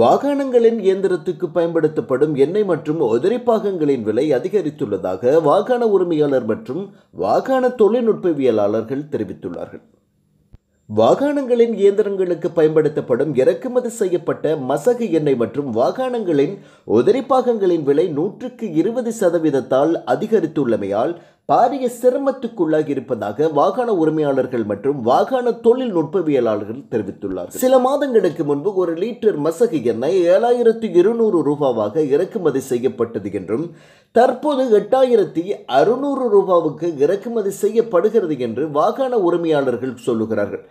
வாகனங்களின் இயந்திரத்துக்கு பயன்படுத்தப்படும் எண்ணெய் மற்றும் உதிரி பாகங்களின் விலை அதிகரித்துள்ளதாக வாகன உரிமையாளர் மற்றும் வாகன தொழில்நுட்பவியலாளர்கள் தெரிவித்துள்ளார்கள் வாகனங்களின் இயந்திரங்களுக்கு பயன்படுத்தப்படும் இறக்குமதி செய்யப்பட்ட மசகு எண்ணெய் மற்றும் வாகனங்களின் உதிரி பாகங்களின் விலை நூற்றுக்கு இருபது சதவீதத்தால் அதிகரித்துள்ளமையால் பாரிய சிரமத்துக்குள்ளாகி இருப்பதாக வாகன உரிமையாளர்கள் மற்றும் வாகன தொழில்நுட்பவியலாளர்கள் தெரிவித்துள்ளார் சில மாதங்களுக்கு முன்பு ஒரு லிட்டர் மசகு எண்ணெய் ஏழாயிரத்து இருநூறு ரூபாவாக இறக்குமதி செய்யப்பட்டது என்றும் தற்போது எட்டாயிரத்தி அறுநூறு ரூபாவுக்கு இறக்குமதி செய்யப்படுகிறது என்று வாகன உரிமையாளர்கள் சொல்லுகிறார்கள்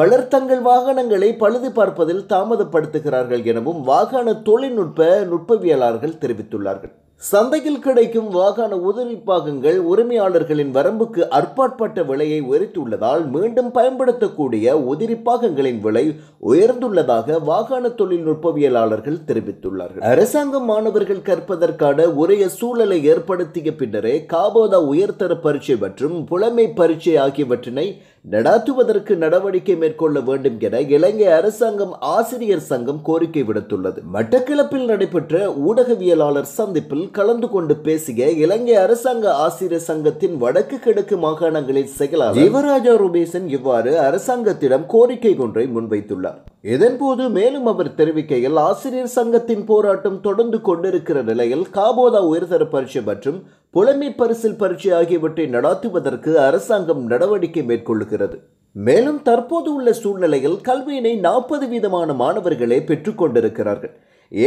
பலர் தங்கள் வாகனங்களை பழுது பார்ப்பதில் தாமதப்படுத்துகிறார்கள் எனவும் வாகன தொழில்நுட்ப நுட்பவியலாளர்கள் தெரிவித்துள்ளார்கள் சந்தையில் கிடைக்கும் வாகன உதிரி பாகங்கள் உரிமையாளர்களின் வரம்புக்கு அற்பாற்பட்ட விலையை உயர்த்தியுள்ளதால் மீண்டும் பயன்படுத்தக்கூடிய உதிரி பாகங்களின் விலை உயர்ந்துள்ளதாக வாகன தொழில்நுட்பவியலாளர்கள் தெரிவித்துள்ளார்கள் அரசாங்கம் மாணவர்கள் கற்பதற்கான உரிய சூழலை ஏற்படுத்திய பின்னரே காபோதா உயர்தர பரீட்சை மற்றும் புலமை பரீட்சை ஆகியவற்றினை நடாத்துவதற்கு நடவடிக்கை மேற்கொள்ள வேண்டும் என இலங்கை அரசாங்கம் ஆசிரியர் சங்கம் கோரிக்கை விடுத்துள்ளது மட்டக்கிளப்பில் நடைபெற்ற ஊடகவியலாளர் சந்திப்பில் கலந்து கொண்டு பேசிய இலங்கை அரசாங்க ஆசிரியர் சங்கத்தின் வடக்கு கிழக்கு மாகாணங்களின் செயலாளர் சிவராஜா ரூபேசன் இவ்வாறு அரசாங்கத்திடம் கோரிக்கை ஒன்றை முன்வைத்துள்ளார் இதன்போது மேலும் அவர் தெரிவிக்கையில் ஆசிரியர் சங்கத்தின் போராட்டம் தொடர்ந்து கொண்டிருக்கிற நிலையில் காபோதா உயர்தர பரீட்சை மற்றும் புலமை பரிசில் பரீட்சை ஆகியவற்றை நடாத்துவதற்கு அரசாங்கம் நடவடிக்கை மேற்கொள்கிறது மேலும் தற்போது உள்ள சூழ்நிலையில் கல்வியினை நாற்பது வீதமான மாணவர்களே பெற்றுக்கொண்டிருக்கிறார்கள்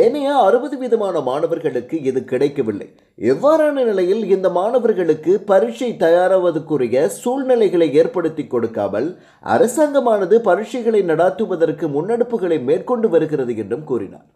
ஏனைய அறுபது வீதமான மாணவர்களுக்கு இது கிடைக்கவில்லை எவ்வாறான நிலையில் இந்த மாணவர்களுக்கு பரீட்சை தயாராவதற்குரிய சூழ்நிலைகளை ஏற்படுத்தி கொடுக்காமல் அரசாங்கமானது பரீட்சைகளை நடாத்துவதற்கு முன்னெடுப்புகளை மேற்கொண்டு வருகிறது என்றும் கூறினார்